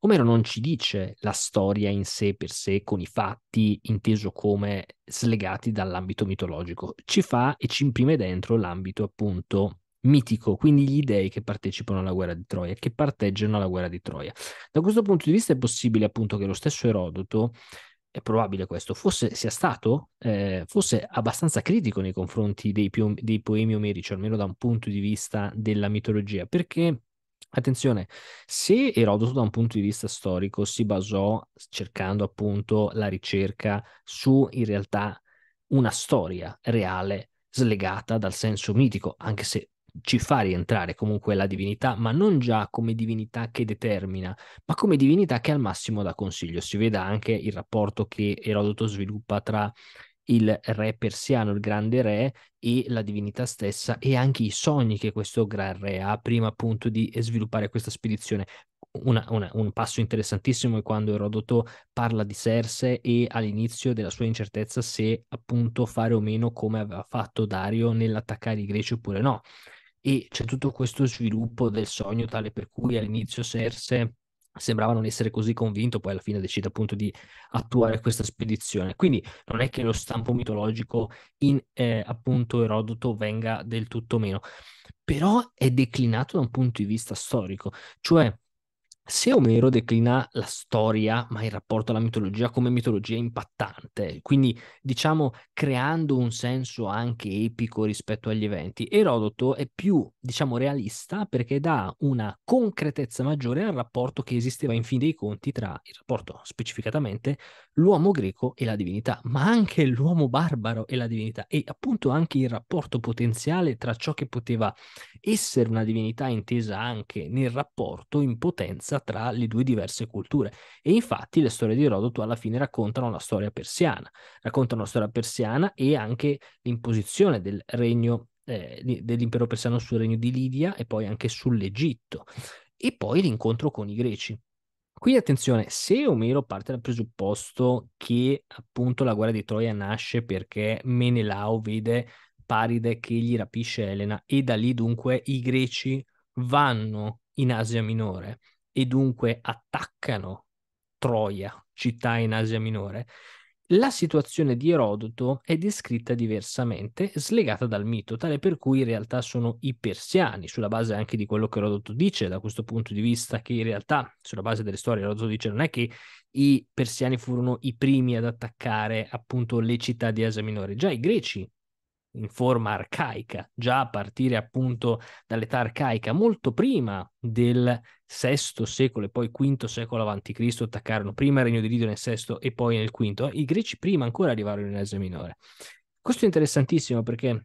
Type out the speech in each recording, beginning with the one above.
Omero non ci dice la storia in sé per sé con i fatti inteso come slegati dall'ambito mitologico, ci fa e ci imprime dentro l'ambito appunto mitico, quindi gli dei che partecipano alla guerra di Troia, che parteggiano alla guerra di Troia. Da questo punto di vista è possibile appunto che lo stesso Erodoto è probabile questo, fosse sia stato, eh, fosse abbastanza critico nei confronti dei, dei poemi omerici, almeno da un punto di vista della mitologia, perché Attenzione, se Erodoto da un punto di vista storico si basò cercando appunto la ricerca su in realtà una storia reale slegata dal senso mitico, anche se ci fa rientrare comunque la divinità, ma non già come divinità che determina, ma come divinità che al massimo dà consiglio. Si veda anche il rapporto che Erodoto sviluppa tra il re persiano, il grande re e la divinità stessa e anche i sogni che questo gran re ha prima appunto di sviluppare questa spedizione. Una, una, un passo interessantissimo è quando Erodoto parla di Serse e all'inizio della sua incertezza se appunto fare o meno come aveva fatto Dario nell'attaccare i greci oppure no. E c'è tutto questo sviluppo del sogno tale per cui all'inizio Serse sembrava non essere così convinto, poi alla fine decide appunto di attuare questa spedizione. Quindi non è che lo stampo mitologico in eh, appunto Erodoto venga del tutto meno, però è declinato da un punto di vista storico, cioè se Omero declina la storia, ma il rapporto alla mitologia come mitologia impattante, quindi diciamo creando un senso anche epico rispetto agli eventi, Erodoto è più, diciamo, realista perché dà una concretezza maggiore al rapporto che esisteva in fin dei conti tra il rapporto specificatamente l'uomo greco e la divinità, ma anche l'uomo barbaro e la divinità e appunto anche il rapporto potenziale tra ciò che poteva essere una divinità intesa anche nel rapporto in potenza differenza tra le due diverse culture. E infatti le storie di Erodoto alla fine raccontano la storia persiana, raccontano la storia persiana e anche l'imposizione del regno eh, dell'impero persiano sul regno di Lidia e poi anche sull'Egitto e poi l'incontro con i greci. Qui attenzione, se Omero parte dal presupposto che appunto la guerra di Troia nasce perché Menelao vede Paride che gli rapisce Elena e da lì dunque i greci vanno in Asia Minore e dunque attaccano Troia, città in Asia Minore, la situazione di Erodoto è descritta diversamente, slegata dal mito, tale per cui in realtà sono i persiani, sulla base anche di quello che Erodoto dice, da questo punto di vista, che in realtà, sulla base delle storie, Erodoto dice non è che i persiani furono i primi ad attaccare appunto le città di Asia Minore, già i greci in forma arcaica, già a partire appunto dall'età arcaica, molto prima del VI secolo e poi V secolo a.C. attaccarono prima il regno di Lidio nel VI e poi nel V, i greci prima ancora arrivarono in Asia Minore. Questo è interessantissimo perché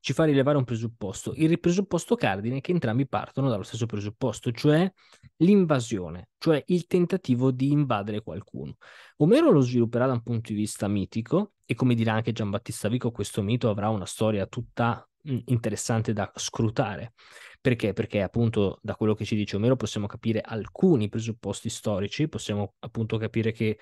ci fa rilevare un presupposto. Il presupposto cardine è che entrambi partono dallo stesso presupposto, cioè l'invasione, cioè il tentativo di invadere qualcuno. Omero lo svilupperà da un punto di vista mitico e come dirà anche Giambattista Vico, questo mito avrà una storia tutta interessante da scrutare. Perché? Perché appunto da quello che ci dice Omero possiamo capire alcuni presupposti storici, possiamo appunto capire che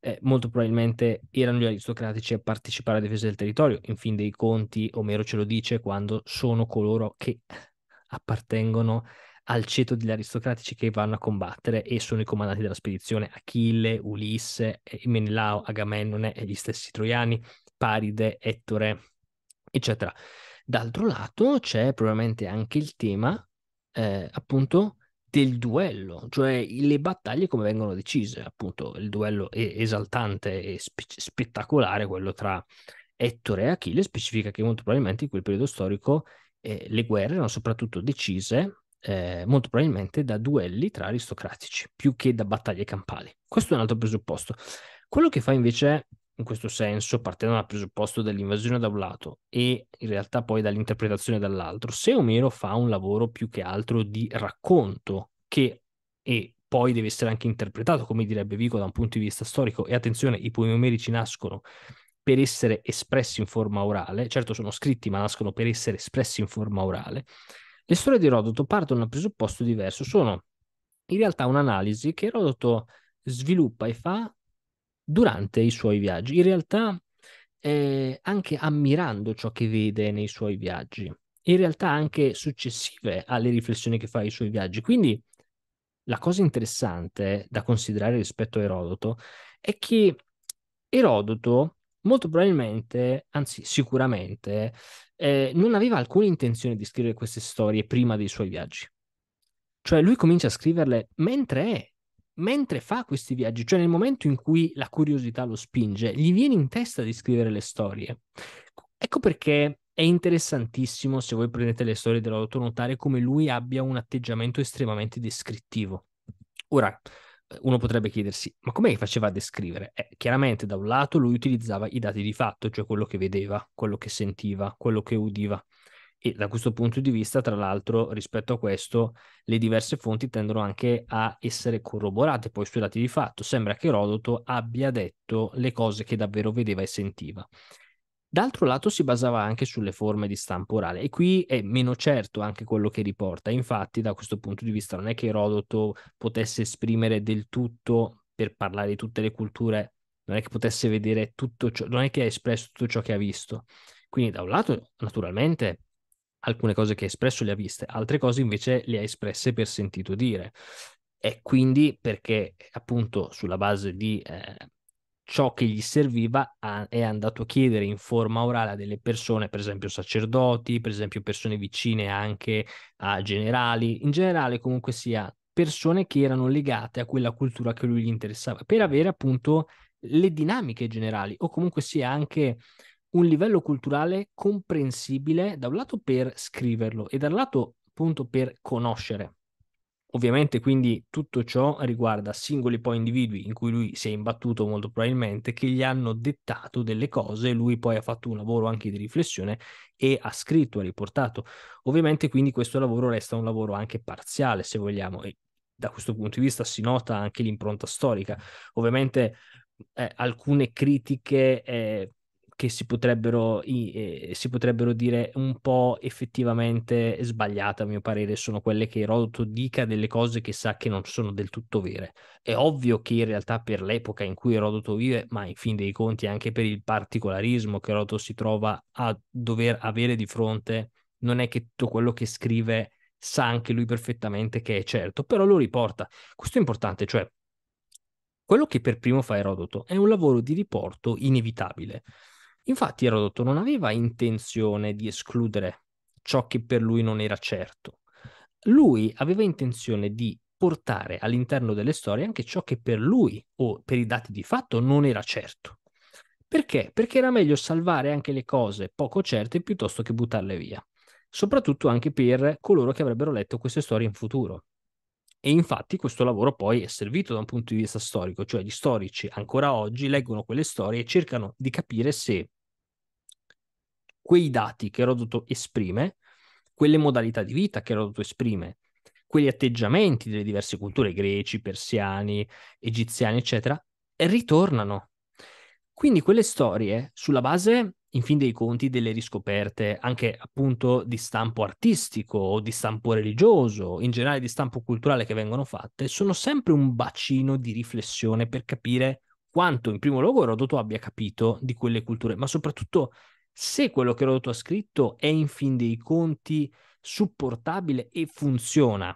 eh, molto probabilmente erano gli aristocratici a partecipare alla difesa del territorio. In fin dei conti, Omero ce lo dice quando sono coloro che appartengono al ceto degli aristocratici che vanno a combattere e sono i comandanti della spedizione Achille, Ulisse, eh, Menelao, Agamennone eh, e gli stessi troiani, Paride, Ettore, eccetera. D'altro lato c'è probabilmente anche il tema eh, appunto del duello, cioè le battaglie come vengono decise, appunto il duello esaltante e spe- spettacolare, quello tra Ettore e Achille, specifica che molto probabilmente in quel periodo storico eh, le guerre erano soprattutto decise eh, molto probabilmente da duelli tra aristocratici, più che da battaglie campali. Questo è un altro presupposto. Quello che fa invece in questo senso, partendo dal presupposto dell'invasione da un lato e in realtà poi dall'interpretazione dall'altro, se Omero fa un lavoro più che altro di racconto che e poi deve essere anche interpretato, come direbbe Vico, da un punto di vista storico, e attenzione, i poemi omerici nascono per essere espressi in forma orale, certo sono scritti ma nascono per essere espressi in forma orale, le storie di Rodoto partono da un presupposto diverso, sono in realtà un'analisi che Rodoto sviluppa e fa durante i suoi viaggi. In realtà, eh, anche ammirando ciò che vede nei suoi viaggi, in realtà anche successive alle riflessioni che fa ai suoi viaggi. Quindi la cosa interessante da considerare rispetto a Erodoto è che Erodoto molto probabilmente, anzi sicuramente, eh, non aveva alcuna intenzione di scrivere queste storie prima dei suoi viaggi. Cioè lui comincia a scriverle mentre è mentre fa questi viaggi, cioè nel momento in cui la curiosità lo spinge, gli viene in testa di scrivere le storie. Ecco perché è interessantissimo, se voi prendete le storie dell'auto, notare come lui abbia un atteggiamento estremamente descrittivo. Ora, uno potrebbe chiedersi, ma com'è che faceva a descrivere? Eh, chiaramente da un lato lui utilizzava i dati di fatto, cioè quello che vedeva, quello che sentiva, quello che udiva. E da questo punto di vista, tra l'altro, rispetto a questo, le diverse fonti tendono anche a essere corroborate poi sui dati di fatto. Sembra che Erodoto abbia detto le cose che davvero vedeva e sentiva. D'altro lato si basava anche sulle forme di stampo orale e qui è meno certo anche quello che riporta. Infatti, da questo punto di vista, non è che Erodoto potesse esprimere del tutto per parlare di tutte le culture, non è che potesse vedere tutto ciò, non è che ha espresso tutto ciò che ha visto. Quindi, da un lato, naturalmente alcune cose che ha espresso le ha viste, altre cose invece le ha espresse per sentito dire. E quindi perché appunto sulla base di eh, ciò che gli serviva a, è andato a chiedere in forma orale a delle persone, per esempio sacerdoti, per esempio persone vicine anche a generali, in generale comunque sia persone che erano legate a quella cultura che lui gli interessava, per avere appunto le dinamiche generali o comunque sia anche un livello culturale comprensibile da un lato per scriverlo e dall'altro appunto per conoscere. Ovviamente quindi tutto ciò riguarda singoli poi individui in cui lui si è imbattuto molto probabilmente che gli hanno dettato delle cose, lui poi ha fatto un lavoro anche di riflessione e ha scritto, ha riportato. Ovviamente quindi questo lavoro resta un lavoro anche parziale se vogliamo e da questo punto di vista si nota anche l'impronta storica. Ovviamente eh, alcune critiche eh, che si potrebbero, eh, si potrebbero, dire un po' effettivamente sbagliate, a mio parere, sono quelle che Erodoto dica delle cose che sa che non sono del tutto vere. È ovvio che in realtà per l'epoca in cui Erodoto vive, ma in fin dei conti anche per il particolarismo che Erodoto si trova a dover avere di fronte, non è che tutto quello che scrive sa anche lui perfettamente che è certo, però lo riporta. Questo è importante, cioè quello che per primo fa Erodoto è un lavoro di riporto inevitabile. Infatti Erodotto non aveva intenzione di escludere ciò che per lui non era certo. Lui aveva intenzione di portare all'interno delle storie anche ciò che per lui o per i dati di fatto non era certo. Perché? Perché era meglio salvare anche le cose poco certe piuttosto che buttarle via, soprattutto anche per coloro che avrebbero letto queste storie in futuro. E infatti questo lavoro poi è servito da un punto di vista storico, cioè gli storici ancora oggi leggono quelle storie e cercano di capire se quei dati che Erodoto esprime, quelle modalità di vita che Erodoto esprime, quegli atteggiamenti delle diverse culture, greci, persiani, egiziani, eccetera, ritornano. Quindi quelle storie, sulla base, in fin dei conti, delle riscoperte anche appunto di stampo artistico o di stampo religioso, in generale di stampo culturale che vengono fatte, sono sempre un bacino di riflessione per capire quanto in primo luogo Erodoto abbia capito di quelle culture, ma soprattutto se quello che Roto ha scritto è in fin dei conti supportabile e funziona.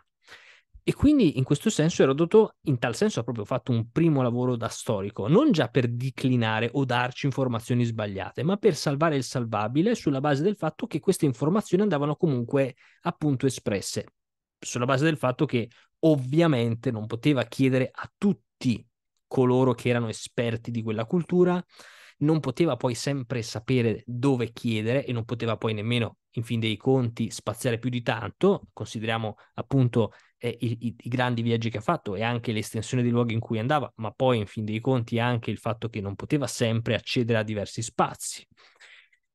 E quindi in questo senso Erodoto in tal senso ha proprio fatto un primo lavoro da storico, non già per declinare o darci informazioni sbagliate, ma per salvare il salvabile sulla base del fatto che queste informazioni andavano comunque appunto espresse, sulla base del fatto che ovviamente non poteva chiedere a tutti coloro che erano esperti di quella cultura non poteva poi sempre sapere dove chiedere e non poteva poi nemmeno, in fin dei conti, spaziare più di tanto. Consideriamo appunto eh, i, i, i, grandi viaggi che ha fatto e anche l'estensione dei luoghi in cui andava, ma poi, in fin dei conti, anche il fatto che non poteva sempre accedere a diversi spazi.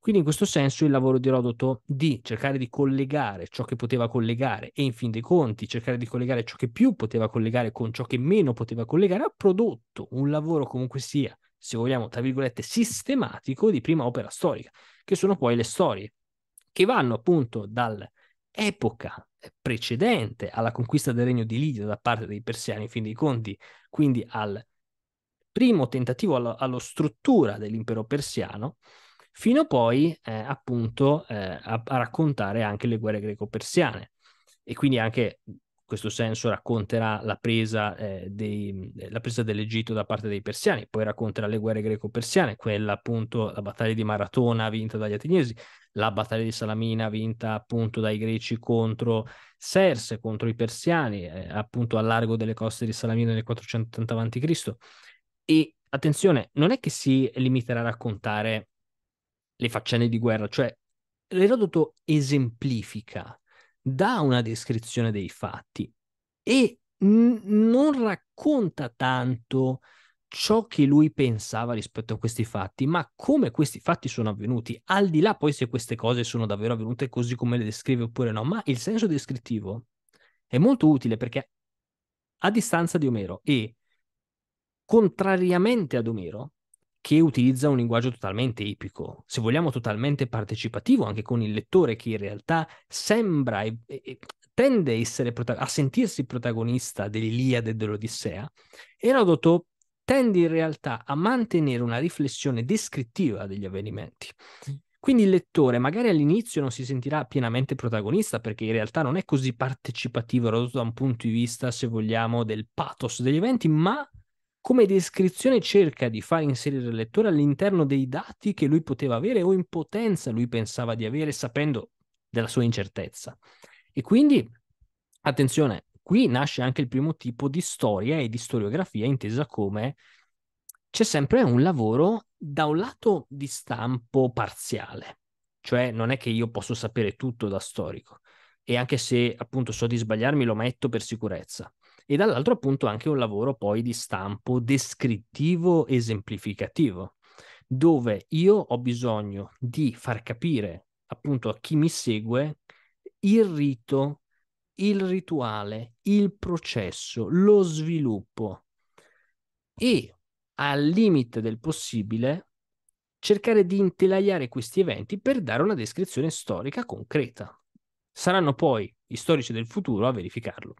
Quindi in questo senso il lavoro di Erodoto di cercare di collegare ciò che poteva collegare e in fin dei conti cercare di collegare ciò che più poteva collegare con ciò che meno poteva collegare ha prodotto un lavoro comunque sia se vogliamo, tra virgolette, sistematico di prima opera storica, che sono poi le storie, che vanno appunto dall'epoca precedente alla conquista del regno di Lidia da parte dei persiani, in fin dei conti, quindi al primo tentativo allo, allo struttura dell'impero persiano, fino poi eh, appunto eh, a, a raccontare anche le guerre greco-persiane e quindi anche questo senso racconterà la presa, eh, dei, la presa, dell'Egitto da parte dei persiani, poi racconterà le guerre greco-persiane, quella appunto la battaglia di Maratona vinta dagli ateniesi, la battaglia di Salamina vinta appunto dai greci contro Serse, contro i persiani, eh, appunto al largo delle coste di Salamina nel 480 a.C. E attenzione, non è che si limiterà a raccontare le faccende di guerra, cioè l'Erodoto esemplifica dà una descrizione dei fatti e n- non racconta tanto ciò che lui pensava rispetto a questi fatti, ma come questi fatti sono avvenuti, al di là poi se queste cose sono davvero avvenute così come le descrive oppure no, ma il senso descrittivo è molto utile perché a distanza di Omero e contrariamente ad Omero, che utilizza un linguaggio totalmente ipico, se vogliamo totalmente partecipativo anche con il lettore che in realtà sembra e, e tende a, prota- a sentirsi protagonista dell'Iliade e dell'Odissea, Erodoto tende in realtà a mantenere una riflessione descrittiva degli avvenimenti. Mm. Quindi il lettore magari all'inizio non si sentirà pienamente protagonista perché in realtà non è così partecipativo da un punto di vista, se vogliamo, del pathos degli eventi, ma come descrizione cerca di far inserire il lettore all'interno dei dati che lui poteva avere o in potenza lui pensava di avere sapendo della sua incertezza. E quindi, attenzione, qui nasce anche il primo tipo di storia e di storiografia intesa come c'è sempre un lavoro da un lato di stampo parziale, cioè non è che io posso sapere tutto da storico e anche se appunto so di sbagliarmi lo metto per sicurezza e dall'altro appunto anche un lavoro poi di stampo descrittivo, esemplificativo, dove io ho bisogno di far capire appunto a chi mi segue il rito, il rituale, il processo, lo sviluppo e al limite del possibile cercare di intelaiare questi eventi per dare una descrizione storica concreta. Saranno poi gli storici del futuro a verificarlo.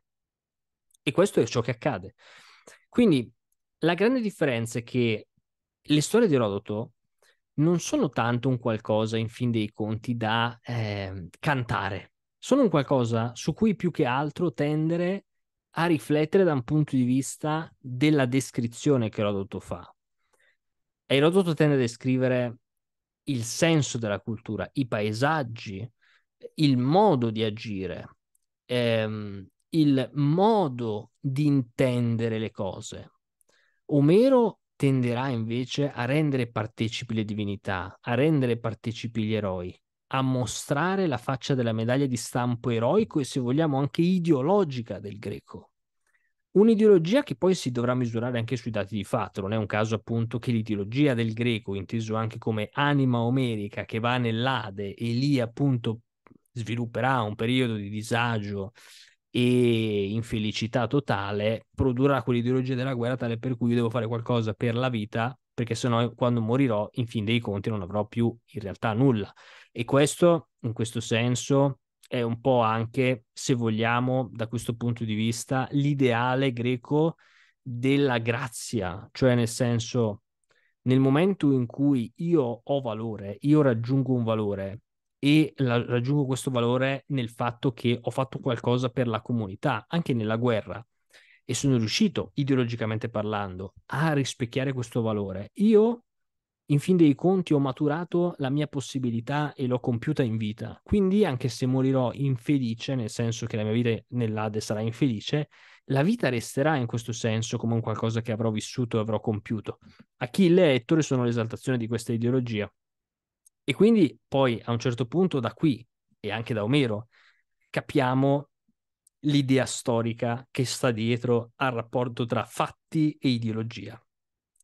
E questo è ciò che accade. Quindi la grande differenza è che le storie di Erodoto non sono tanto un qualcosa, in fin dei conti, da eh, cantare. Sono un qualcosa su cui più che altro tendere a riflettere da un punto di vista della descrizione che Erodoto fa. E Erodoto tende a descrivere il senso della cultura, i paesaggi, il modo di agire, ehm, il modo di intendere le cose. Omero tenderà invece a rendere partecipi le divinità, a rendere partecipi gli eroi, a mostrare la faccia della medaglia di stampo eroico e se vogliamo anche ideologica del greco. Un'ideologia che poi si dovrà misurare anche sui dati di fatto, non è un caso appunto che l'ideologia del greco, inteso anche come anima omerica che va nell'Ade e lì appunto svilupperà un periodo di disagio e infelicità totale produrrà quell'ideologia della guerra tale per cui io devo fare qualcosa per la vita perché sennò quando morirò in fin dei conti non avrò più in realtà nulla e questo in questo senso è un po' anche se vogliamo da questo punto di vista l'ideale greco della grazia cioè nel senso nel momento in cui io ho valore io raggiungo un valore e la, raggiungo questo valore nel fatto che ho fatto qualcosa per la comunità, anche nella guerra, e sono riuscito, ideologicamente parlando, a rispecchiare questo valore. Io, in fin dei conti, ho maturato la mia possibilità e l'ho compiuta in vita. Quindi, anche se morirò infelice, nel senso che la mia vita nell'Ade sarà infelice, la vita resterà in questo senso come un qualcosa che avrò vissuto e avrò compiuto. Achille e Ettore sono l'esaltazione di questa ideologia. E quindi poi a un certo punto da qui e anche da Omero capiamo l'idea storica che sta dietro al rapporto tra fatti e ideologia.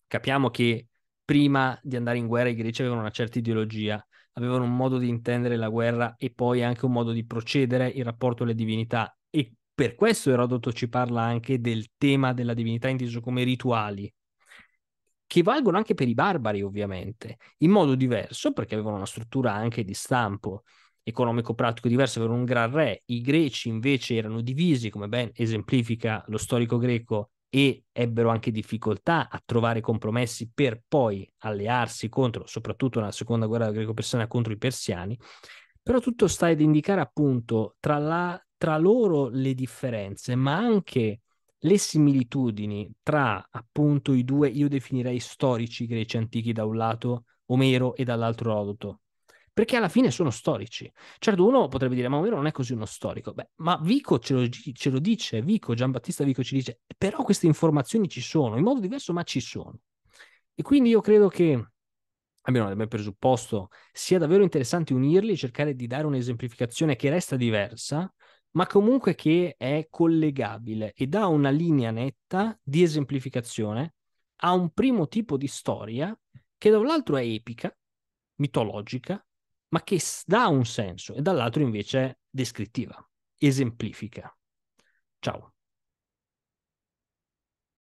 Capiamo che prima di andare in guerra i greci avevano una certa ideologia, avevano un modo di intendere la guerra e poi anche un modo di procedere in rapporto alle divinità e per questo Erodoto ci parla anche del tema della divinità inteso come rituali, che valgono anche per i barbari ovviamente, in modo diverso perché avevano una struttura anche di stampo economico-pratico diverso, avevano un gran re, i greci invece erano divisi, come ben esemplifica lo storico greco, e ebbero anche difficoltà a trovare compromessi per poi allearsi contro, soprattutto nella seconda guerra greco-persiana, contro i persiani, però tutto sta ad indicare appunto tra, la, tra loro le differenze, ma anche le similitudini tra appunto i due, io definirei storici greci antichi da un lato, Omero e dall'altro Rodoto, perché alla fine sono storici. Certo, uno potrebbe dire, ma Omero non è così uno storico. Beh, ma Vico ce lo, ce lo dice, Vico, Giambattista Vico ci dice, però queste informazioni ci sono, in modo diverso, ma ci sono. E quindi io credo che almeno nel mio presupposto, sia davvero interessante unirli e cercare di dare un'esemplificazione che resta diversa, ma comunque che è collegabile e dà una linea netta di esemplificazione a un primo tipo di storia che dall'altro è epica, mitologica, ma che dà un senso e dall'altro invece è descrittiva, esemplifica. Ciao.